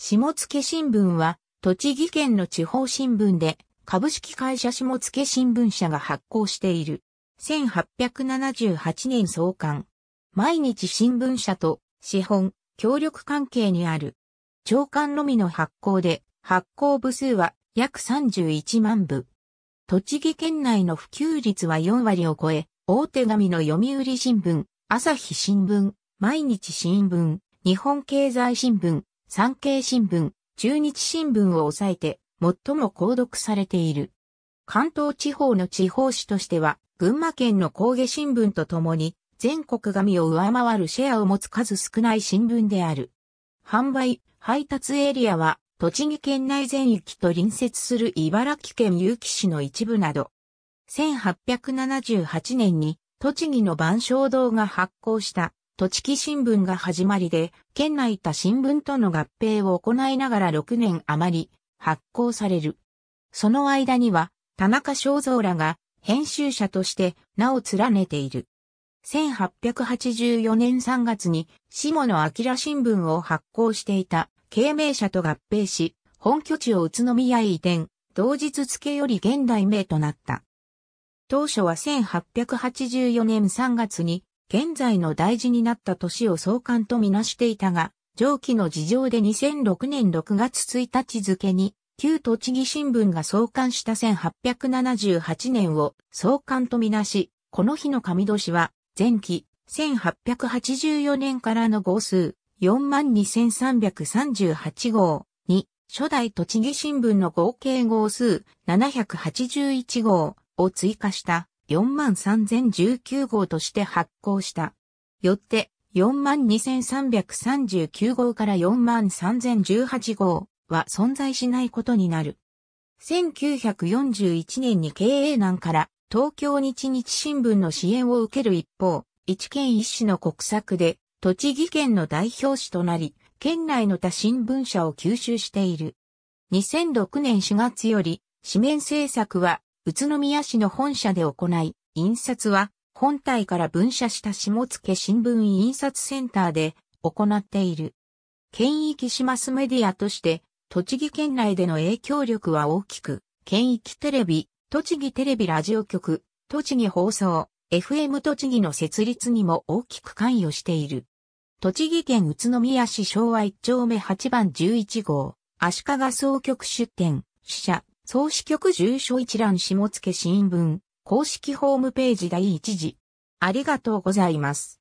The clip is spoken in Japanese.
下野新聞は、栃木県の地方新聞で、株式会社下野新聞社が発行している。1878年創刊。毎日新聞社と資本、協力関係にある。長官のみの発行で、発行部数は約31万部。栃木県内の普及率は4割を超え、大手紙の読売新聞、朝日新聞、毎日新聞、日本経済新聞、産経新聞、中日新聞を抑えて、最も購読されている。関東地方の地方紙としては、群馬県の工芸新聞とともに、全国紙を上回るシェアを持つ数少ない新聞である。販売、配達エリアは、栃木県内全域と隣接する茨城県結城市の一部など。1878年に栃木の万象堂が発行した栃木新聞が始まりで、県内他新聞との合併を行いながら6年余り発行される。その間には、田中正造らが編集者として名を連ねている。1884年3月に下野明新聞を発行していた経名社と合併し、本拠地を宇都宮へ移転、同日付より現代名となった。当初は1884年3月に現在の大事になった年を創刊とみなしていたが、上記の事情で2006年6月1日付に、旧栃木新聞が創刊した1878年を創刊とみなし、この日の神年は、前期、1884年からの号数、42,338号に、初代栃木新聞の合計号数781号を追加した43019号として発行した。よって、42339号から43018号は存在しないことになる。1941年に経営難から東京日日新聞の支援を受ける一方、一県一市の国策で、栃木県の代表紙となり、県内の他新聞社を吸収している。2006年4月より、紙面政策は宇都宮市の本社で行い、印刷は本体から分社した下野新聞印刷センターで行っている。県域シマスメディアとして、栃木県内での影響力は大きく、県域テレビ、栃木テレビラジオ局、栃木放送、FM 栃木の設立にも大きく関与している。栃木県宇都宮市昭和1丁目8番11号、足利総局出店、支社、総支局住所一覧下野新聞、公式ホームページ第1次。ありがとうございます。